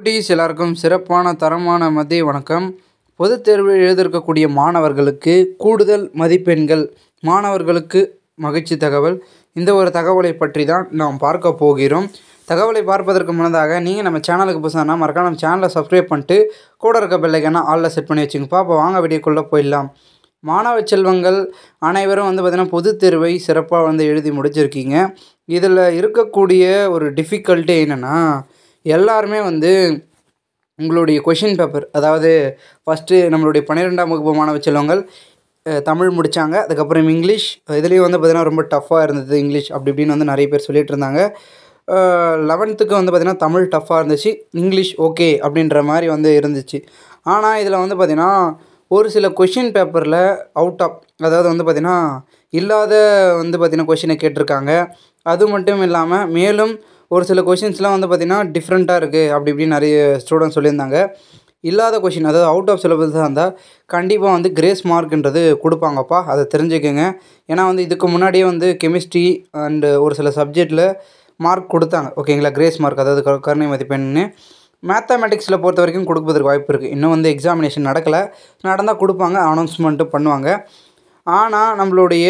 குட்டீஸ் எல்லாருக்கும் சிறப்பான தரமான மதிய வணக்கம் பொதுத் தேர்வு எழுதியிருக்கக்கூடிய மாணவர்களுக்கு கூடுதல் மதிப்பெண்கள் மாணவர்களுக்கு மகிழ்ச்சி தகவல் இந்த ஒரு தகவலை பற்றி தான் நாம் பார்க்க போகிறோம் தகவலை பார்ப்பதற்கு முன்னதாக நீங்கள் நம்ம சேனலுக்கு புதுசானால் மறக்காம நம்ம சேனலை சப்ஸ்கிரைப் பண்ணிட்டு கூட இருக்க பிள்ளைக்கான ஆளில் செட் பண்ணி வச்சுங்க பாப்பா வாங்க வீடியோக்குள்ளே போயிடலாம் மாணவ செல்வங்கள் அனைவரும் வந்து பார்த்திங்கன்னா பொதுத் தேர்வை சிறப்பாக வந்து எழுதி முடிச்சிருக்கீங்க இதில் இருக்கக்கூடிய ஒரு டிஃபிகல்ட்டி என்னென்னா எல்லாருமே வந்து உங்களுடைய கொஷின் பேப்பர் அதாவது ஃபஸ்ட்டு நம்மளுடைய பன்னிரெண்டாம் வகுப்பு மாணவ செல்வங்கள் தமிழ் முடித்தாங்க அதுக்கப்புறம் இங்கிலீஷ் இதுலேயும் வந்து பார்த்திங்கன்னா ரொம்ப டஃப்பாக இருந்தது இங்கிலீஷ் அப்படி இப்படின்னு வந்து நிறைய பேர் சொல்லிகிட்டு இருந்தாங்க லெவன்த்துக்கு வந்து பார்த்திங்கன்னா தமிழ் டஃப்பாக இருந்துச்சு இங்கிலீஷ் ஓகே அப்படின்ற மாதிரி வந்து இருந்துச்சு ஆனால் இதில் வந்து பார்த்திங்கன்னா ஒரு சில கொஷின் பேப்பரில் அவுட் ஆஃப் அதாவது வந்து பார்த்திங்கன்னா இல்லாத வந்து பார்த்திங்கன்னா கொஷினை கேட்டிருக்காங்க அது மட்டும் இல்லாமல் மேலும் ஒரு சில கொஷின்ஸ்லாம் வந்து பார்த்திங்கன்னா டிஃப்ரெண்ட்டாக இருக்குது அப்படி இப்படின்னு நிறைய ஸ்டூடெண்ட்ஸ் சொல்லியிருந்தாங்க இல்லாத கொஷின் அதாவது அவுட் ஆஃப் சிலபஸாக இருந்தால் கண்டிப்பாக வந்து கிரேஸ் மார்க்ன்றது கொடுப்பாங்கப்பா அதை தெரிஞ்சுக்கோங்க ஏன்னா வந்து இதுக்கு முன்னாடியே வந்து கெமிஸ்ட்ரி அண்டு ஒரு சில சப்ஜெக்டில் மார்க் கொடுத்தாங்க ஓகேங்களா கிரேஸ் மார்க் அதாவது கருணை மதிப்பெண்ணு மேத்தமெட்டிக்ஸில் பொறுத்த வரைக்கும் கொடுப்பதற்கு வாய்ப்பு இருக்குது இன்னும் வந்து எக்ஸாமினேஷன் நடக்கலை நடந்தால் கொடுப்பாங்க அனௌன்ஸ்மெண்ட்டு பண்ணுவாங்க ஆனால் நம்மளுடைய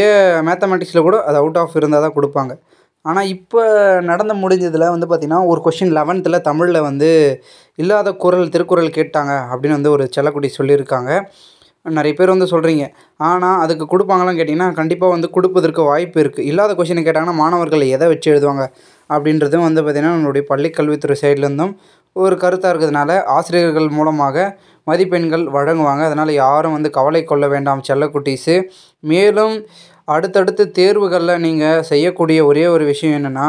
மேத்தமெட்டிக்ஸில் கூட அது அவுட் ஆஃப் இருந்தால் தான் கொடுப்பாங்க ஆனால் இப்போ நடந்து முடிஞ்சதில் வந்து பார்த்திங்கன்னா ஒரு கொஷின் லெவன்த்தில் தமிழில் வந்து இல்லாத குரல் திருக்குறள் கேட்டாங்க அப்படின்னு வந்து ஒரு செல்லக்குடி சொல்லியிருக்காங்க நிறைய பேர் வந்து சொல்கிறீங்க ஆனால் அதுக்கு கொடுப்பாங்களான்னு கேட்டிங்கன்னா கண்டிப்பாக வந்து கொடுப்பதற்கு வாய்ப்பு இருக்குது இல்லாத கொஷினை கேட்டாங்கன்னா மாணவர்கள் எதை வச்சு எழுதுவாங்க அப்படின்றதும் வந்து பார்த்திங்கன்னா நம்மளுடைய பள்ளிக்கல்வித்துறை சைட்லேருந்தும் ஒரு கருத்தாக இருக்கிறதுனால ஆசிரியர்கள் மூலமாக மதிப்பெண்கள் வழங்குவாங்க அதனால் யாரும் வந்து கவலை கொள்ள வேண்டாம் செல்லக்குட்டீஸு மேலும் அடுத்தடுத்து தேர்வுகளில் நீங்கள் செய்யக்கூடிய ஒரே ஒரு விஷயம் என்னென்னா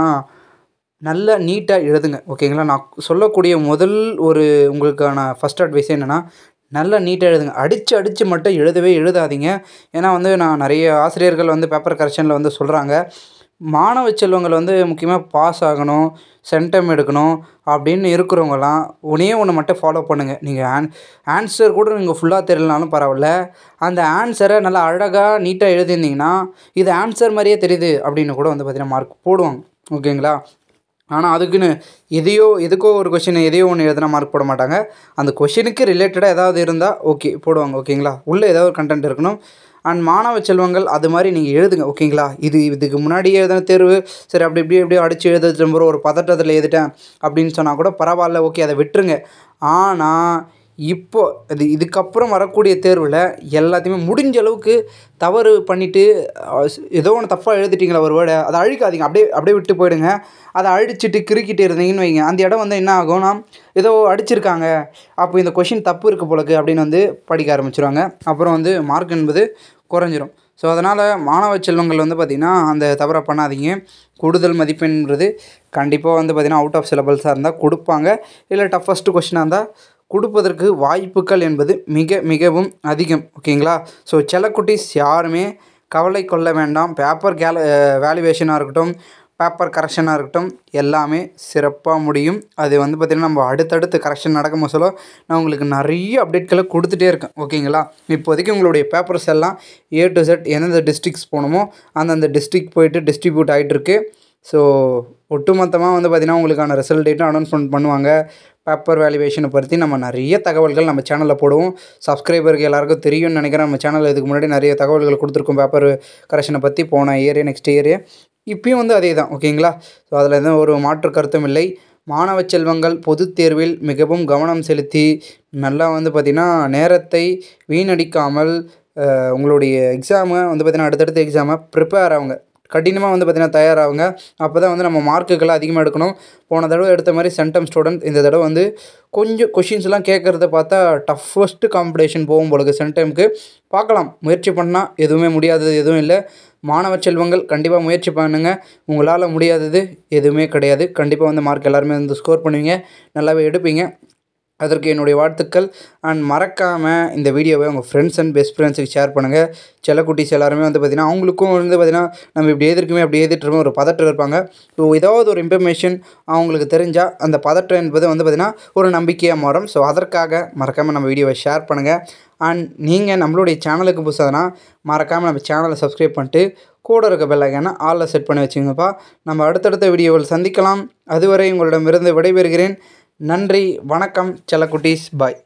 நல்ல நீட்டாக எழுதுங்க ஓகேங்களா நான் சொல்லக்கூடிய முதல் ஒரு உங்களுக்கான ஃபஸ்ட் அட்வைஸ் என்னென்னா நல்லா நீட்டாக எழுதுங்க அடித்து அடித்து மட்டும் எழுதவே எழுதாதீங்க ஏன்னா வந்து நான் நிறைய ஆசிரியர்கள் வந்து பேப்பர் கரெக்ஷனில் வந்து சொல்கிறாங்க மாணவ செல்வங்கள் வந்து முக்கியமாக பாஸ் ஆகணும் சென்டம் எடுக்கணும் அப்படின்னு இருக்கிறவங்கலாம் ஒன்றே ஒன்று மட்டும் ஃபாலோ பண்ணுங்கள் நீங்கள் ஆன் ஆன்சர் கூட நீங்கள் ஃபுல்லாக தெரியலனாலும் பரவாயில்ல அந்த ஆன்சரை நல்லா அழகாக நீட்டாக எழுதியிருந்தீங்கன்னா இது ஆன்சர் மாதிரியே தெரியுது அப்படின்னு கூட வந்து பார்த்திங்கன்னா மார்க் போடுவாங்க ஓகேங்களா ஆனால் அதுக்குன்னு எதையோ எதுக்கோ ஒரு கொஷின் எதையோ ஒன்று எழுதுனா மார்க் போட மாட்டாங்க அந்த கொஷினுக்கு ரிலேட்டடாக ஏதாவது இருந்தால் ஓகே போடுவாங்க ஓகேங்களா உள்ளே ஏதாவது ஒரு கண்டென்ட் இருக்கணும் அண்ட் மாணவ செல்வங்கள் அது மாதிரி நீங்கள் எழுதுங்க ஓகேங்களா இது இதுக்கு முன்னாடியே எழுதின தேர்வு சரி அப்படி இப்படி எப்படியோ அடித்து எழுத திரும்ப ஒரு பதட்டத்தில் எழுதிட்டேன் அப்படின்னு சொன்னால் கூட பரவாயில்ல ஓகே அதை விட்டுருங்க ஆனால் இப்போது இது இதுக்கப்புறம் வரக்கூடிய தேர்வில் எல்லாத்தையுமே முடிஞ்ச அளவுக்கு தவறு பண்ணிவிட்டு ஏதோ ஒன்று தப்பாக எழுதிட்டிங்களா ஒரு வேர்டை அதை அழிக்காதீங்க அப்படியே அப்படியே விட்டு போயிடுங்க அதை அழிச்சிட்டு கிறுக்கிட்டு இருந்தீங்கன்னு வைங்க அந்த இடம் வந்து என்ன ஆகும்னா ஏதோ அடிச்சிருக்காங்க அப்போ இந்த கொஷின் தப்பு இருக்க போலக்கு அப்படின்னு வந்து படிக்க ஆரம்பிச்சிருவாங்க அப்புறம் வந்து மார்க் என்பது குறைஞ்சிரும் ஸோ அதனால் மாணவ செல்வங்கள் வந்து பார்த்திங்கன்னா அந்த தவறை பண்ணாதீங்க கூடுதல் மதிப்பெண்ன்றது கண்டிப்பாக வந்து பார்த்திங்கன்னா அவுட் ஆஃப் சிலபஸாக இருந்தால் கொடுப்பாங்க இல்லை டஃபஸ்ட்டு கொஷினாக இருந்தால் கொடுப்பதற்கு வாய்ப்புகள் என்பது மிக மிகவும் அதிகம் ஓகேங்களா ஸோ செல்லக்குட்டீஸ் யாருமே கவலை கொள்ள வேண்டாம் பேப்பர் கேல வேல்யூவேஷனாக இருக்கட்டும் பேப்பர் கரெக்ஷனாக இருக்கட்டும் எல்லாமே சிறப்பாக முடியும் அது வந்து பார்த்திங்கன்னா நம்ம அடுத்தடுத்து கரெக்ஷன் நடக்கும் சொல்ல நான் உங்களுக்கு நிறைய அப்டேட்களை கொடுத்துட்டே இருக்கேன் ஓகேங்களா இப்போதைக்கு உங்களுடைய பேப்பர்ஸ் எல்லாம் ஏ டு செட் எந்தெந்த டிஸ்ட்ரிக்ஸ் போகணுமோ அந்தந்த டிஸ்ட்ரிக் போயிட்டு டிஸ்ட்ரிபியூட் ஆகிட்டுருக்கு ஸோ ஒட்டுமொத்தமாக வந்து பார்த்திங்கன்னா உங்களுக்கான ரிசல்ட் டேட்டும் அனௌன்ஸ்மெண்ட் பண்ணுவாங்க பேப்பர் வேல்யூவேஷனை பற்றி நம்ம நிறைய தகவல்கள் நம்ம சேனலில் போடுவோம் சப்ஸ்கிரைபருக்கு எல்லாருக்கும் தெரியும்னு நினைக்கிறேன் நம்ம சேனலில் இதுக்கு முன்னாடி நிறைய தகவல்கள் கொடுத்துருக்கோம் பேப்பர் கரெக்ஷனை பற்றி போன இயர் நெக்ஸ்ட் இயர் இப்பயும் வந்து அதே தான் ஓகேங்களா ஸோ அதில் எதுவும் ஒரு மாற்று கருத்தும் இல்லை மாணவ செல்வங்கள் பொதுத் தேர்வில் மிகவும் கவனம் செலுத்தி நல்லா வந்து பார்த்திங்கன்னா நேரத்தை வீணடிக்காமல் உங்களுடைய எக்ஸாமை வந்து பார்த்திங்கன்னா அடுத்தடுத்த எக்ஸாமை ப்ரிப்பேர் ஆகுங்க கடினமாக வந்து பார்த்திங்கன்னா தயாராகுங்க அப்போ தான் வந்து நம்ம மார்க்குக்கெல்லாம் அதிகமாக எடுக்கணும் போன தடவை எடுத்த மாதிரி சென்டம் ஸ்டூடெண்ட் இந்த தடவை வந்து கொஞ்சம் கொஷின்ஸ்லாம் கேட்குறத பார்த்தா டஃபஸ்ட்டு காம்படிஷன் போகும் பொழுது சென்டம்க்கு பார்க்கலாம் முயற்சி பண்ணால் எதுவுமே முடியாதது எதுவும் இல்லை மாணவ செல்வங்கள் கண்டிப்பாக முயற்சி பண்ணுங்கள் உங்களால் முடியாதது எதுவுமே கிடையாது கண்டிப்பாக வந்து மார்க் எல்லாருமே வந்து ஸ்கோர் பண்ணுவீங்க நல்லாவே எடுப்பீங்க அதற்கு என்னுடைய வாழ்த்துக்கள் அண்ட் மறக்காமல் இந்த வீடியோவை உங்கள் ஃப்ரெண்ட்ஸ் அண்ட் பெஸ்ட் ஃப்ரெண்ட்ஸுக்கு ஷேர் பண்ணுங்கள் குட்டிஸ் எல்லாருமே வந்து பார்த்திங்கன்னா அவங்களுக்கும் வந்து பார்த்திங்கன்னா நம்ம இப்படி எழுதிருக்குமே அப்படி எழுதிட்டுருக்கோம் ஒரு பதற்றம் இருப்பாங்க ஸோ ஏதாவது ஒரு இன்ஃபர்மேஷன் அவங்களுக்கு தெரிஞ்சால் அந்த பதற்றம் என்பது வந்து பார்த்திங்கன்னா ஒரு நம்பிக்கையாக மாறும் ஸோ அதற்காக மறக்காமல் நம்ம வீடியோவை ஷேர் பண்ணுங்கள் அண்ட் நீங்கள் நம்மளுடைய சேனலுக்கு புதுசாகனா மறக்காமல் நம்ம சேனலை சப்ஸ்கிரைப் பண்ணிட்டு கூட இருக்க பெல்லாகனா ஆளில் செட் பண்ணி வச்சுங்கப்பா நம்ம அடுத்தடுத்த வீடியோவில் சந்திக்கலாம் அதுவரை உங்களிடமிருந்து விடைபெறுகிறேன் நன்றி வணக்கம் செல்லக்குட்டீஸ் பாய்